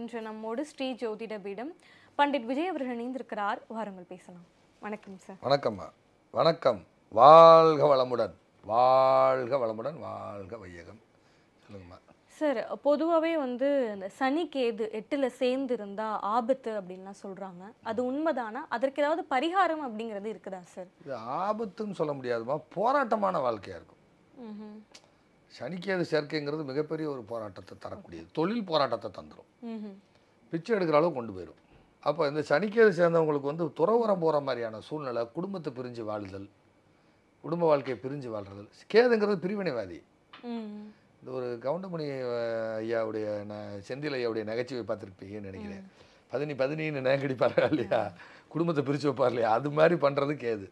இன்று நம்மோடு ஸ்ரீ ஜோதிட பீடம் பண்டிட் விஜய் அவர்கள் இணைந்திருக்கிறார் வாருங்கள் பேசலாம் வணக்கம் சார் வணக்கம்மா வணக்கம் வாழ்க வளமுடன் வாழ்க வளமுடன் வாழ்க வையகம் சொல்லுங்கம்மா சார் பொதுவாகவே வந்து இந்த சனிக்கேது எட்டில் சேர்ந்து இருந்தால் ஆபத்து அப்படின்லாம் சொல்கிறாங்க அது உண்மைதானா அதற்கு ஏதாவது பரிகாரம் அப்படிங்கிறது இருக்குதா சார் இது ஆபத்துன்னு சொல்ல முடியாதுமா போராட்டமான வாழ்க்கையாக இருக்கும் சனிக்கேது சேர்க்கைங்கிறது மிகப்பெரிய ஒரு போராட்டத்தை தரக்கூடியது தொழில் போராட்டத்தை தந்துடும் பிச்சை எடுக்கிற அளவு கொண்டு போயிடும் அப்போ இந்த சனிக்கேது சேர்ந்தவங்களுக்கு வந்து துறவரம் போகிற மாதிரியான சூழ்நிலை குடும்பத்தை பிரிஞ்சு வாழுதல் குடும்ப வாழ்க்கையை பிரிஞ்சு வாழ்றதல் கேதுங்கிறது பிரிவினைவாதி இந்த ஒரு கவுண்டமணி ஐயாவுடைய செந்தில் ஐயாவுடைய நகைச்சுவை பார்த்துருப்பீங்கன்னு நினைக்கிறேன் பதினி பதினின்னு நேங்கடிப்பாரா இல்லையா குடும்பத்தை பிரித்து வைப்பார் இல்லையா அது மாதிரி பண்ணுறது கேது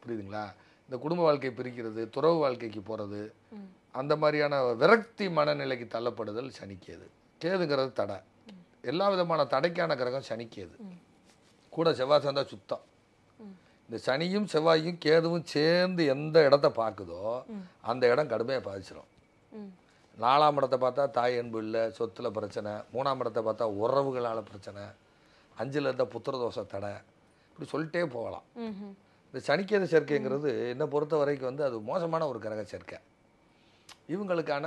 புரியுதுங்களா இந்த குடும்ப வாழ்க்கை பிரிக்கிறது துறவு வாழ்க்கைக்கு போகிறது அந்த மாதிரியான விரக்தி மனநிலைக்கு தள்ளப்படுதல் சனிக்கேது கேதுங்கிறது தடை எல்லா விதமான தடைக்கான கிரகம் சனிக்கேது கூட செவ்வாய் சேர்ந்தால் சுத்தம் இந்த சனியும் செவ்வாயும் கேதுவும் சேர்ந்து எந்த இடத்த பார்க்குதோ அந்த இடம் கடுமையாக பாதிச்சிடும் நாலாம் இடத்தை பார்த்தா தாய் அன்பு இல்லை சொத்தில் பிரச்சனை மூணாம் இடத்தை பார்த்தா உறவுகளால் பிரச்சனை அஞ்சில் இருந்தால் புத்திரதோஷ தடை இப்படி சொல்லிட்டே போகலாம் இந்த சனிக்கேது சேர்க்கைங்கிறது என்னை பொறுத்த வரைக்கும் வந்து அது மோசமான ஒரு கிரக சேர்க்கை இவங்களுக்கான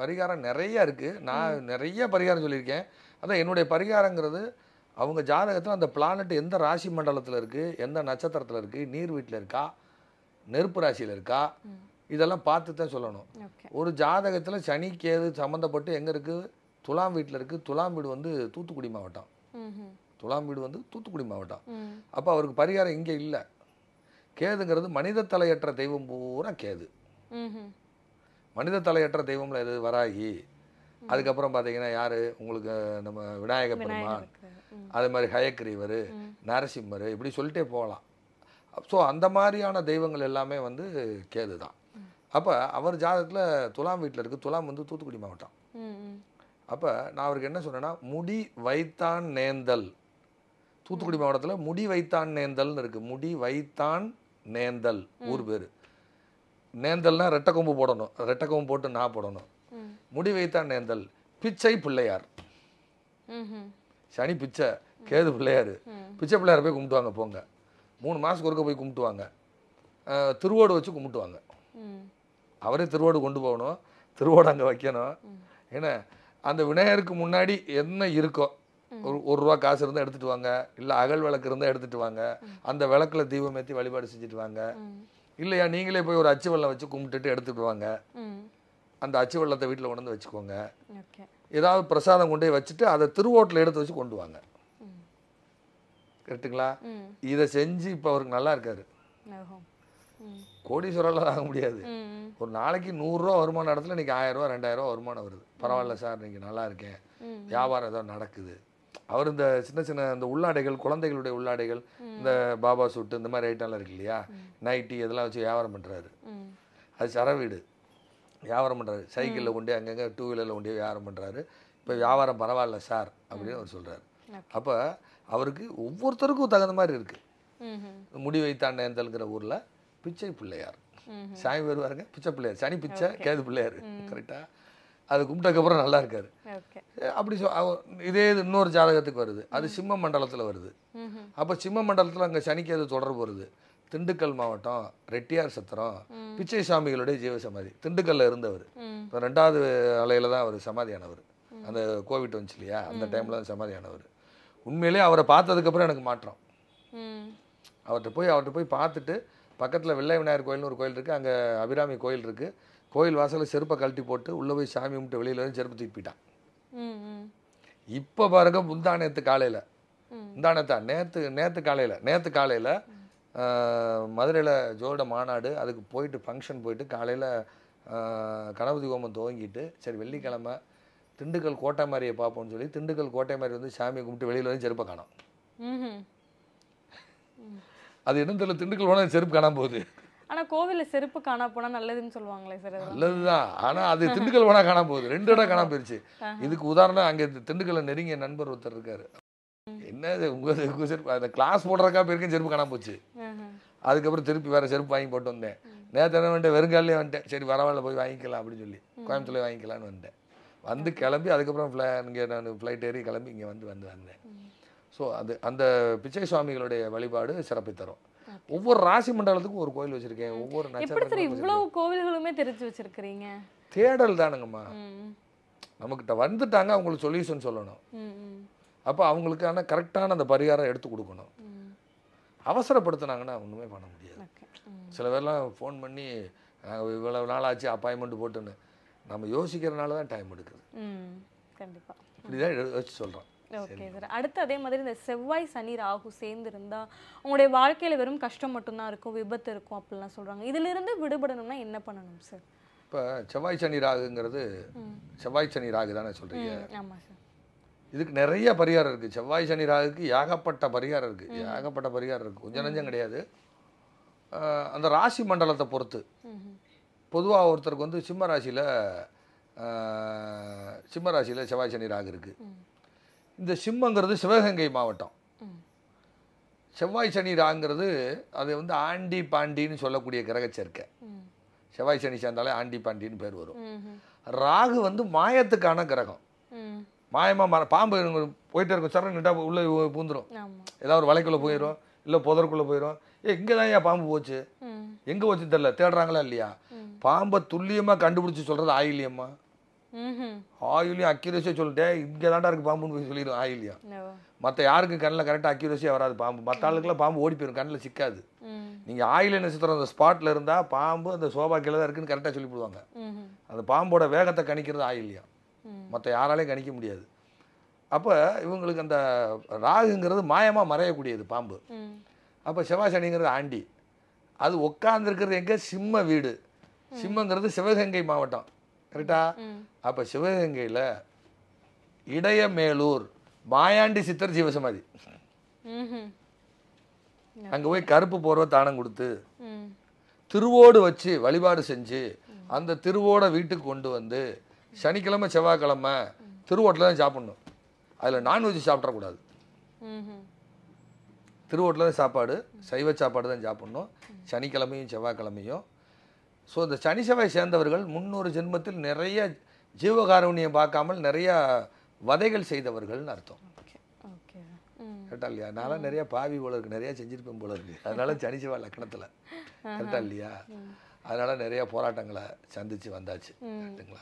பரிகாரம் நிறைய இருக்குது நான் நிறைய பரிகாரம் சொல்லியிருக்கேன் அதான் என்னுடைய பரிகாரங்கிறது அவங்க ஜாதகத்தில் அந்த பிளானட் எந்த ராசி மண்டலத்தில் இருக்குது எந்த நட்சத்திரத்தில் இருக்குது நீர் வீட்டில் இருக்கா நெருப்பு ராசியில் இருக்கா இதெல்லாம் பார்த்து தான் சொல்லணும் ஒரு ஜாதகத்தில் சனிக்கேது சம்மந்தப்பட்டு எங்கே இருக்குது துலாம் வீட்டில் இருக்குது துலாம் வீடு வந்து தூத்துக்குடி மாவட்டம் துலாம் வீடு வந்து தூத்துக்குடி மாவட்டம் அப்போ அவருக்கு பரிகாரம் இங்கே இல்லை கேதுங்கிறது மனித தலையற்ற தெய்வம் பூரா கேது மனித தலையற்ற தெய்வம்ல எது வராகி அதுக்கப்புறம் பார்த்தீங்கன்னா யார் உங்களுக்கு நம்ம விநாயக பெருமான் அது மாதிரி ஹயக்ரீவர் நரசிம்மர் இப்படி சொல்லிட்டே போகலாம் ஸோ அந்த மாதிரியான தெய்வங்கள் எல்லாமே வந்து கேது தான் அப்போ அவர் ஜாதகத்தில் துலாம் வீட்டில் இருக்குது துலாம் வந்து தூத்துக்குடி மாவட்டம் அப்போ நான் அவருக்கு என்ன சொன்னேன்னா முடி வைத்தான் நேந்தல் தூத்துக்குடி மாவட்டத்தில் முடி வைத்தான் நேந்தல்னு இருக்குது முடி வைத்தான் நேந்தல் ஊர் பேர் நேந்தல்னா ரெட்டை கொம்பு போடணும் ரெட்டை கொம்பு போட்டு நான் போடணும் முடி வைத்தான் நேந்தல் பிச்சை பிள்ளையார் சனி பிச்சை கேது பிள்ளையார் பிச்சை பிள்ளையார் போய் கும்பிட்டுவாங்க போங்க மூணு மாதத்துக்கு ஒருக்க போய் கும்பிட்டுவாங்க திருவோடு வச்சு கும்பிட்டுவாங்க அவரே திருவோடு கொண்டு போகணும் திருவோடு அங்கே வைக்கணும் ஏன்னா அந்த விநாயகருக்கு முன்னாடி என்ன இருக்கோ ஒரு ஒரு ரூபா காசு இருந்தால் எடுத்துகிட்டு வாங்க இல்லை அகல் விளக்கு இருந்தால் எடுத்துகிட்டு வாங்க அந்த விளக்கில் தீபம் ஏற்றி வழிபாடு செஞ்சுட்டு வாங்க இல்லையா நீங்களே போய் ஒரு அச்சு வெள்ளம் வச்சு கும்பிட்டுட்டு எடுத்துகிட்டு வாங்க அந்த அச்சு வெள்ளத்தை வீட்டில் கொண்டு வந்து வச்சுக்கோங்க ஏதாவது பிரசாதம் கொண்டு போய் வச்சுட்டு அதை திருவோட்டில் எடுத்து வச்சு கொண்டு வாங்க கரெக்டுங்களா இதை செஞ்சு இப்போ அவருக்கு நல்லா இருக்காரு கோடீஸ்வரெல்லாம் ஆக முடியாது ஒரு நாளைக்கு நூறுரூவா வருமான இடத்துல இன்னைக்கு ஆயிரம் ரூபா ரெண்டாயிரம் ரூபா வருமானம் வருது பரவாயில்ல சார் இன்னைக்கு நல்லா இருக்கேன் வியாபாரம் ஏதோ நடக்குது அவர் இந்த சின்ன சின்ன இந்த உள்ளாடைகள் குழந்தைகளுடைய உள்ளாடைகள் இந்த பாபா சூட்டு இந்த மாதிரி ஐட்டம்லாம் இருக்கு இல்லையா நைட்டி இதெல்லாம் வச்சு வியாபாரம் பண்ணுறாரு அது சரவீடு வியாபாரம் பண்ணுறாரு சைக்கிளில் கொண்டு அங்கங்கே டூ வீலரில் கொண்டே வியாபாரம் பண்ணுறாரு இப்போ வியாபாரம் பரவாயில்ல சார் அப்படின்னு அவர் சொல்கிறாரு அப்போ அவருக்கு ஒவ்வொருத்தருக்கும் தகுந்த மாதிரி இருக்குது முடி வைத்தாண்டேந்தல்ங்கிற ஊரில் பிச்சை பிள்ளையார் சாமி வருவாருங்க பிச்சை பிள்ளையார் சனி பிச்சை கேது பிள்ளையார் கரெக்டாக அது கும்பிட்டதுக்கப்புறம் நல்லா இருக்காரு அப்படி சொ இதே இது இன்னொரு ஜாதகத்துக்கு வருது அது சிம்ம மண்டலத்தில் வருது அப்போ சிம்ம மண்டலத்தில் அங்கே சனிக்கு அது தொடர்பு வருது திண்டுக்கல் மாவட்டம் ரெட்டியார் சத்திரம் பிச்சை சாமிகளுடைய ஜீவ சமாதி திண்டுக்கல்ல இருந்தவர் இப்போ ரெண்டாவது அலையில் தான் அவர் சமாதியானவர் அந்த கோவிட் வந்துச்சு இல்லையா அந்த டைமில் தான் சமாதியானவர் உண்மையிலே அவரை பார்த்ததுக்கப்புறம் எனக்கு மாற்றம் அவர்கிட்ட போய் அவர்கிட்ட போய் பார்த்துட்டு பக்கத்தில் வெள்ளை விநாயகர் கோயில்னு ஒரு கோயில் இருக்குது அங்கே அபிராமி கோயில் இருக்குது கோயில் வாசலில் செருப்பை கழட்டி போட்டு உள்ளே போய் சாமி கும்பிட்டு வெளியில் வந்து செருப்பு தூக்கிட்டான் இப்போ பாருங்க முந்தா நேற்று காலையில் முந்தா நேத்தா நேற்று நேற்று காலையில் நேற்று காலையில் மதுரையில் ஜோட மாநாடு அதுக்கு போயிட்டு ஃபங்க்ஷன் போயிட்டு காலையில் கணபதி ஹோமம் துவங்கிட்டு சரி வெள்ளிக்கிழமை திண்டுக்கல் கோட்டை மாதிரியை பார்ப்போம்னு சொல்லி திண்டுக்கல் கோட்டை மாதிரி வந்து சாமி கும்பிட்டு வெளியில் வந்து செருப்பை காணும் அது என்ன தெரியல திண்டுக்கல் போனால் செருப்பு காணாம போகுது ஆனால் கோவிலில் செருப்பு காணா போனால் நல்லதுன்னு சொல்லுவாங்களே சார் நல்லதுதான் ஆனால் அது திண்டுக்கல் வேணா காணா போகுது ரெண்டு இடம் காணா போயிடுச்சு இதுக்கு உதாரணம் அங்கே திண்டுக்கல்ல நெருங்கிய நண்பர் ஒருத்தர் இருக்காரு என்ன உங்க செருப்பு அந்த கிளாஸ் போடுறக்கா போயிருக்கேன் செருப்பு காணா போச்சு அதுக்கப்புறம் திருப்பி வேற செருப்பு வாங்கி போட்டு வந்தேன் நேற்று என்ன வந்துட்டு வெறுங்காலே வந்துட்டேன் சரி பரவாயில்ல போய் வாங்கிக்கலாம் அப்படின்னு சொல்லி கோயம்புத்தூர்ல வாங்கிக்கலாம்னு வந்தேன் வந்து கிளம்பி அதுக்கப்புறம் இங்கே நான் ஃப்ளைட் ஏறி கிளம்பி இங்கே வந்து வந்து வந்தேன் ஸோ அது அந்த பிச்சை சுவாமிகளுடைய வழிபாடு சிறப்பை தரும் ஒவ்வொரு ராசி மண்டலத்துக்கும் ஒரு கோயில் வச்சிருக்கேன் ஒவ்வொரு நட்சத்திரம் இவ்வளவு கோவில்களுமே தெரிஞ்சு வச்சிருக்கீங்க தேடல் தானுங்கம்மா கிட்ட வந்துட்டாங்க அவங்களுக்கு சொல்யூஷன் சொல்லணும் அப்போ அவங்களுக்கான கரெக்டான அந்த பரிகாரம் எடுத்து கொடுக்கணும் அவசரப்படுத்தினாங்கன்னா ஒன்றுமே பண்ண முடியாது சில பேர்லாம் ஃபோன் பண்ணி நாங்கள் இவ்வளவு நாள் ஆச்சு அப்பாயின்மெண்ட் போட்டுன்னு நம்ம யோசிக்கிறனால தான் டைம் எடுக்குது கண்டிப்பாக இப்படி தான் யோசிச்சு சொல்கிறோம் ஓகே சார் அடுத்து அதே மாதிரி இந்த செவ்வாய் சனி ராகு சேர்ந்துருந்தா இருந்தா உங்களுடைய வாழ்க்கையில வெறும் கஷ்டம் மட்டும்தான் இருக்கும் விபத்து இருக்கும் அப்படிலாம் சொல்கிறாங்க இதுல விடுபடணும்னா என்ன பண்ணணும் சார் இப்போ செவ்வாய் சனி ராகுங்கிறது செவ்வாய் சனி ராகு தானே சொல்கிறீங்க ஆமாம் சார் இதுக்கு நிறைய பரிகாரம் இருக்குது செவ்வாய் சனி ராகுக்கு ஏகப்பட்ட பரிகாரம் இருக்குது ஏகப்பட்ட பரிகாரம் இருக்குது கொஞ்சம் நஞ்சம் கிடையாது அந்த ராசி மண்டலத்தை பொறுத்து பொதுவாக ஒருத்தருக்கு வந்து சிம்ம ராசியில் சிம்ம ராசியில் செவ்வாய் சனி ராகு இருக்குது இந்த சிம்மங்கிறது சிவகங்கை மாவட்டம் செவ்வாய் சனி ராங்கிறது அது வந்து ஆண்டி பாண்டின்னு சொல்லக்கூடிய கிரக சேர்க்கை செவ்வாய் சனி சேர்ந்தாலே ஆண்டி பாண்டின்னு பேர் வரும் ராகு வந்து மாயத்துக்கான கிரகம் மாயமாக மர பாம்பு போயிட்டே இருக்கும் சரண் நிட்டா உள்ளே பூந்துடும் ஏதாவது ஒரு வலைக்குள்ளே போயிடும் இல்லை புதற்குள்ளே போயிடும் ஏ இங்கே தான் ஏன் பாம்பு போச்சு எங்கே போச்சு தெரில தேடுறாங்களா இல்லையா பாம்பை துல்லியமாக கண்டுபிடிச்சி சொல்கிறது ஆயிலியம்மா ஆயுள்லையும் அக்யூரஸியாக சொல்லிட்டேன் இங்கே தாண்டா இருக்கு பாம்புன்னு போய் சொல்லிடும் ஆயுள்லையா மற்ற யாருக்கு கண்ணில் கரெக்டாக அக்யூரஸியாக வராது பாம்பு மற்ற ஆளுக்கெல்லாம் பாம்பு ஓடி போயிடும் கண்ணில் சிக்காது நீங்கள் ஆயுள் நட்சத்திரம் அந்த ஸ்பாட்டில் இருந்தால் பாம்பு அந்த சோபா கீழே தான் இருக்குன்னு கரெக்டாக சொல்லிவிடுவாங்க அந்த பாம்போட வேகத்தை கணிக்கிறது ஆயுள்லையா மற்ற யாராலையும் கணிக்க முடியாது அப்போ இவங்களுக்கு அந்த ராகுங்கிறது மாயமாக மறையக்கூடியது பாம்பு அப்போ செவ்வாய் ஆண்டி அது உட்காந்துருக்கிறது எங்கே சிம்ம வீடு சிம்மங்கிறது சிவகங்கை மாவட்டம் கரெக்டா அப்போ சிவகங்கையில் இடையமேலூர் மாயாண்டி சித்தர் ஜீவசமாதி அங்கே போய் கருப்பு போர்வை தானம் கொடுத்து திருவோடு வச்சு வழிபாடு செஞ்சு அந்த திருவோட வீட்டுக்கு கொண்டு வந்து சனிக்கிழமை செவ்வாய்க்கிழமை திருவோட்டில் தான் சாப்பிடணும் அதில் நான்வெஜ் சாப்பிடக்கூடாது திருவோட்டில் தான் சாப்பாடு சைவ சாப்பாடு தான் சாப்பிடணும் சனிக்கிழமையும் செவ்வாய்க்கிழமையும் ஸோ இந்த சனி செவ்வாய் சேர்ந்தவர்கள் முன்னூறு ஜென்மத்தில் நிறைய ஜீவகாருண்யம் பார்க்காமல் நிறையா வதைகள் செய்தவர்கள்னு அர்த்தம் கரெக்டா இல்லையா நான் நிறைய பாவி போல இருக்கு நிறைய செஞ்சுருப்பேன் போல இருக்கு அதனால சனி செவ்வாய் லக்கணத்தில் கரெக்டா இல்லையா அதனால நிறைய போராட்டங்களை சந்திச்சு வந்தாச்சு கரெக்டுங்களா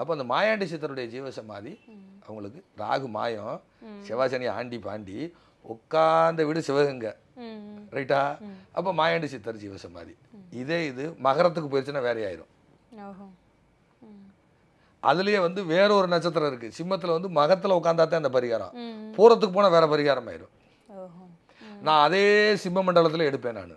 அப்போ அந்த மாயாண்டி சித்தருடைய ஜீவசமாதி அவங்களுக்கு ராகு மாயம் சிவாசனி ஆண்டி பாண்டி உட்கார்ந்த வீடு சிவகங்க ரைட்டா அப்போ மாயாண்டி சித்தர் ஜீவசமாதி இதே இது மகரத்துக்கு போயிடுச்சுன்னா வேற ஆயிரும் அதுலயே வந்து வேற ஒரு நட்சத்திரம் இருக்கு சிம்மத்துல வந்து மகத்துல உட்காந்தாத்தான் அந்த பரிகாரம் பூரத்துக்கு போனா வேற பரிகாரம் ஆயிரும் நான் அதே சிம்ம மண்டலத்துல எடுப்பேன் நான்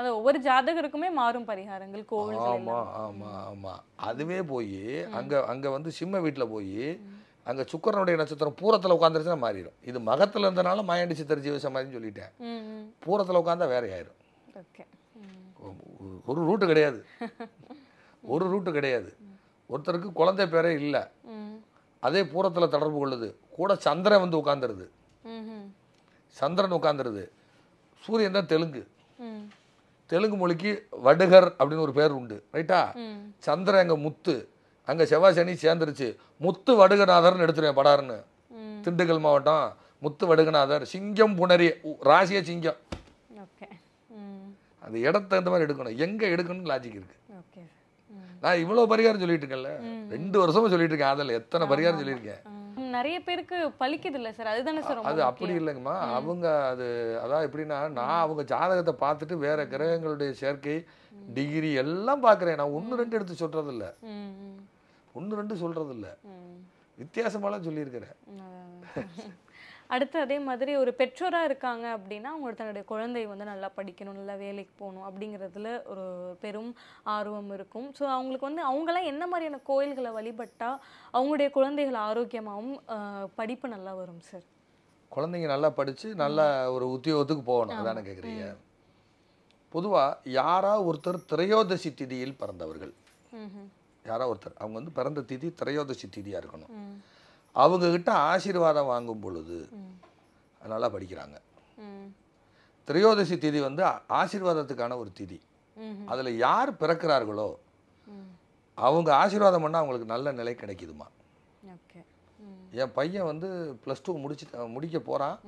அது ஒவ்வொரு ஜாதகருக்குமே மாறும் பரிகாரங்கள் கோவில் ஆமா ஆமா ஆமா அதுவே போய் அங்க அங்க வந்து சிம்ம வீட்டுல போய் அங்க சுக்கரனுடைய நட்சத்திரம் பூரத்துல உட்காந்துருச்சுன்னா மாறிடும் இது மகத்துல இருந்தனால மாயாண்டி சித்தர் ஜீவசமாதின்னு சொல்லிட்டேன் பூரத்துல உட்காந்தா வேற ஆயிரும் ஓகே ஒரு ரூட்டு கிடையாது ஒரு ரூட்டு கிடையாது ஒருத்தருக்கு குழந்தை பேரே இல்லை அதே பூரத்தில் தொடர்பு கொள்ளுது கூட சந்திரன் வந்து உட்காந்துருது சந்திரன் உட்காந்துருது சூரியன் தான் தெலுங்கு தெலுங்கு மொழிக்கு வடுகர் அப்படின்னு ஒரு பேர் உண்டு ரைட்டா சந்திரன் அங்கே முத்து அங்கே செவ்வாசனி சனி சேர்ந்துருச்சு முத்து வடுகநாதர்னு எடுத்துருவேன் படாருன்னு திண்டுக்கல் மாவட்டம் முத்து வடுகநாதர் சிங்கம் புணரி ராசிய சிங்கம் அந்த இடத்த அந்த மாதிரி எடுக்கணும் எங்கே எடுக்கணும்னு லாஜிக் இருக்குது நான் இவ்வளோ பரிகாரம் சொல்லிட்டு இருக்கேன்ல ரெண்டு வருஷமா சொல்லிட்டு இருக்கேன் அதில் எத்தனை பரிகாரம் சொல்லியிருக்கேன் நிறைய பேருக்கு பழிக்குது இல்லை சார் அதுதானே சார் அது அப்படி இல்லைங்கம்மா அவங்க அது அதான் எப்படின்னா நான் அவங்க ஜாதகத்தை பார்த்துட்டு வேற கிரகங்களுடைய சேர்க்கை டிகிரி எல்லாம் பார்க்குறேன் நான் ஒன்று ரெண்டு எடுத்து சொல்றது இல்லை ஒன்று ரெண்டு சொல்றது இல்லை வித்தியாசமாலாம் சொல்லியிருக்கிறேன் அடுத்து அதே மாதிரி ஒரு பெற்றோராக இருக்காங்க அப்படின்னா அவங்க தன்னுடைய குழந்தை வந்து நல்லா படிக்கணும் நல்லா வேலைக்கு போகணும் அப்படிங்கிறதுல ஒரு பெரும் ஆர்வம் இருக்கும் ஸோ அவங்களுக்கு வந்து அவங்களாம் என்ன மாதிரியான கோயில்களை வழிபட்டால் அவங்களுடைய குழந்தைகள் ஆரோக்கியமாகவும் படிப்பு நல்லா வரும் சார் குழந்தைங்க நல்லா படித்து நல்லா ஒரு உத்தியோகத்துக்கு போகணும் அதான கேட்குறீங்க பொதுவாக யாரா ஒருத்தர் திரையோதசி திதியில் பிறந்தவர்கள் யாரா ஒருத்தர் அவங்க வந்து பிறந்த திதி திரையோதசி திதியாக இருக்கணும் அவங்கக்கிட்ட ஆசீர்வாதம் வாங்கும் பொழுது நல்லா படிக்கிறாங்க திரையோதசி திதி வந்து ஆசீர்வாதத்துக்கான ஒரு திதி அதில் யார் பிறக்கிறார்களோ அவங்க ஆசீர்வாதம் பண்ணால் அவங்களுக்கு நல்ல நிலை கிடைக்குதுமா என் பையன் வந்து ப்ளஸ் டூ முடிச்சு முடிக்க போகிறான்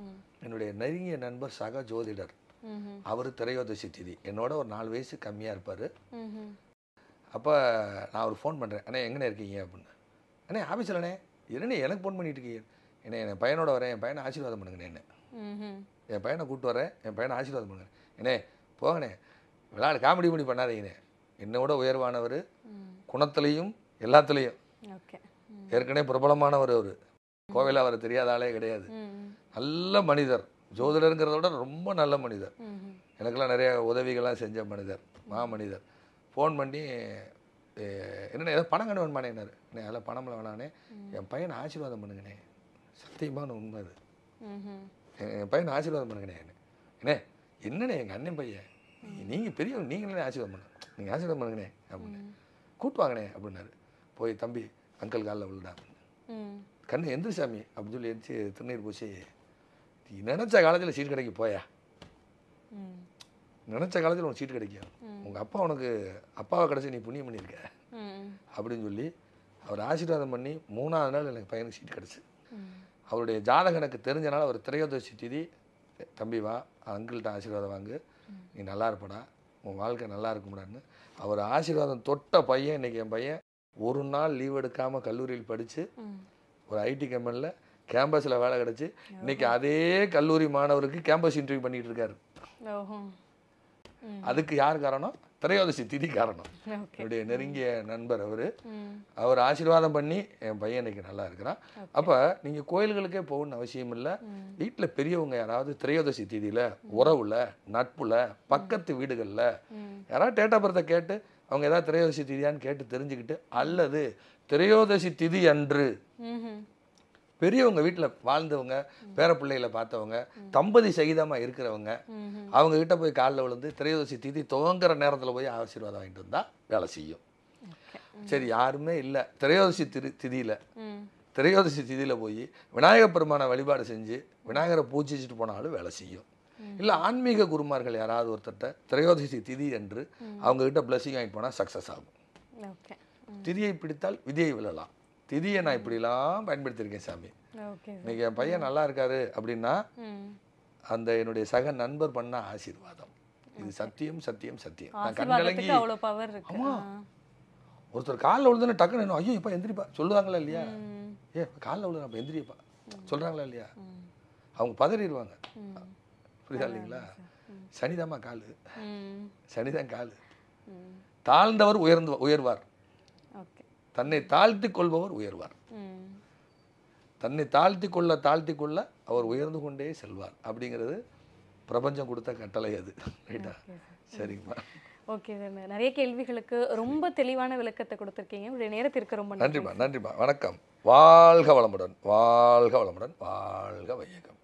என்னுடைய நெருங்கிய நண்பர் சக ஜோதிடர் அவர் திரையோதசி திதி என்னோட ஒரு நாலு வயசு கம்மியாக இருப்பார் அப்போ நான் அவர் ஃபோன் பண்ணுறேன் அண்ணே எங்கண்ணே இருக்கீங்க அப்படின்னு அண்ணே ஆஃபீஸ்லண்ணே என்னென்ன எனக்கு ஃபோன் பண்ணிட்டு இருக்கீங்க என்ன என் பையனோட வரேன் என் பையனை ஆசீர்வாதம் பண்ணுங்கண்ணே என்ன என் பையனை கூப்பிட்டு வரேன் என் பையனை ஆசீர்வாதம் பண்ணுங்க என்னே போகணே விளாடு காமெடி பண்ணி பண்ணாதீங்கண்ணே என்னோட உயர்வானவர் குணத்துலேயும் எல்லாத்துலேயும் ஏற்கனவே பிரபலமானவர் அவர் கோவையில் அவர் தெரியாத ஆளே கிடையாது நல்ல மனிதர் ஜோதிடருங்கிறத விட ரொம்ப நல்ல மனிதர் எனக்கெல்லாம் நிறைய உதவிகள்லாம் செஞ்ச மனிதர் மாமனிதர் ஃபோன் பண்ணி என்னண்ணே ஏதோ பணம் கண்டு வேணுமாண்ணே என்னாரு அதில் அதெல்லாம் பணம்லாம் வேணானே என் பையனை ஆசீர்வாதம் பண்ணுங்கண்ணே சத்தியமான உண்மை அது என் பையனை ஆசீர்வாதம் பண்ணுங்கண்ணே என்ன என்னண்ணே எங்கள் அண்ணன் பையன் நீங்கள் பெரிய நீங்களே ஆசீர்வாதம் பண்ணு நீங்கள் ஆசீர்வாதம் பண்ணுங்கண்ணே அப்படின்னு கூட்டுவாங்கண்ணே அப்படின்னாரு போய் தம்பி அங்கல் காலில் விழுடா கண்ணு எந்திரி சாமி அப்படின்னு சொல்லி எந்திரிச்சு திருநீர் பூசி நினச்ச காலத்தில் சீட்டு கிடைக்கு போயா நினச்ச காலத்தில் உனக்கு சீட்டு கிடைக்கும் உங்கள் அப்பா உனக்கு அப்பாவை கிடச்சி நீ புண்ணியம் பண்ணியிருக்க அப்படின்னு சொல்லி அவர் ஆசீர்வாதம் பண்ணி மூணாவது நாள் எனக்கு பையனுக்கு சீட் கிடச்சி அவருடைய ஜாதகம் எனக்கு தெரிஞ்சனால அவர் திரையோதசி திதி தம்பி வா அங்கிள்கிட்ட ஆசீர்வாதம் வாங்கு நீ நல்லா இருப்படா உன் வாழ்க்கை நல்லா இருக்கும்டான்னு அவர் ஆசீர்வாதம் தொட்ட பையன் இன்றைக்கி என் பையன் ஒரு நாள் லீவ் எடுக்காமல் கல்லூரியில் படித்து ஒரு ஐடி கம்பெனியில் கேம்பஸில் வேலை கிடச்சி இன்றைக்கி அதே கல்லூரி மாணவருக்கு கேம்பஸ் இன்டர்வியூ பண்ணிகிட்டு இருக்காரு அதுக்கு யார் காரணம் திரையோதசி திதி காரணம் என்னுடைய நெருங்கிய நண்பர் அவர் அவர் ஆசீர்வாதம் பண்ணி என் பையன் இன்னைக்கு நல்லா இருக்கிறான் அப்போ நீங்கள் கோயில்களுக்கே போகணும்னு அவசியம் இல்லை வீட்டில் பெரியவங்க யாராவது திரையோதசி திதியில் உறவுல நட்புல பக்கத்து வீடுகளில் யாராவது டேட்டா பர்த்தை கேட்டு அவங்க ஏதாவது திரையோதசி திதியான்னு கேட்டு தெரிஞ்சுக்கிட்டு அல்லது திரையோதசி திதி அன்று பெரியவங்க வீட்டில் வாழ்ந்தவங்க பேர பிள்ளைகளை பார்த்தவங்க தம்பதி சகிதமாக இருக்கிறவங்க அவங்க கிட்ட போய் காலில் விழுந்து திரையோசி தீதி துவங்குற நேரத்தில் போய் ஆசீர்வாதம் வாங்கிட்டு வந்தால் வேலை செய்யும் சரி யாருமே இல்லை திரையோதசி திரு திதியில் திரையோதசி திதியில் போய் விநாயகப் பெருமானை வழிபாடு செஞ்சு விநாயகரை பூஜிச்சுட்டு போனாலும் வேலை செய்யும் இல்லை ஆன்மீக குருமார்கள் யாராவது ஒருத்தட்ட திரையோதசி திதி என்று அவங்கக்கிட்ட பிளஸிங் வாங்கிட்டு போனால் சக்ஸஸ் ஆகும் திதியை பிடித்தால் விதியை விழலாம் திதியை நான் இப்படிலாம் பயன்படுத்தியிருக்கேன் சாமி இன்னைக்கு என் பையன் நல்லா இருக்காரு அப்படின்னா அந்த என்னுடைய சக நண்பர் பண்ண ஆசீர்வாதம் இது சத்தியம் சத்தியம் சத்தியம் நான் கண்கலங்கி ஆமா ஒருத்தர் காலில் விழுதுன்னு டக்குன்னு ஐயோ இப்போ எந்திரிப்பா சொல்லுவாங்களா இல்லையா ஏ காலில் விழுது அப்போ எந்திரியப்பா சொல்கிறாங்களா இல்லையா அவங்க பதறிடுவாங்க புரியுதா இல்லைங்களா சனிதாம்மா காலு சனிதான் காலு தாழ்ந்தவர் உயர்ந்து உயர்வார் தன்னை தாழ்த்தி கொள்பவர் உயர்வார் தன்னை தாழ்த்தி கொள்ள தாழ்த்தி கொள்ள அவர் உயர்ந்து கொண்டே செல்வார் அப்படிங்கிறது பிரபஞ்சம் கொடுத்த கட்டளை அது ரைட்டா சரிங்கம்மா ஓகே சார் நிறைய கேள்விகளுக்கு ரொம்ப தெளிவான விளக்கத்தை கொடுத்துருக்கீங்க உடைய நேரத்திற்கு ரொம்ப நன்றிம்மா நன்றிமா வணக்கம் வாழ்க வளமுடன் வாழ்க வளமுடன் வாழ்க வையகம்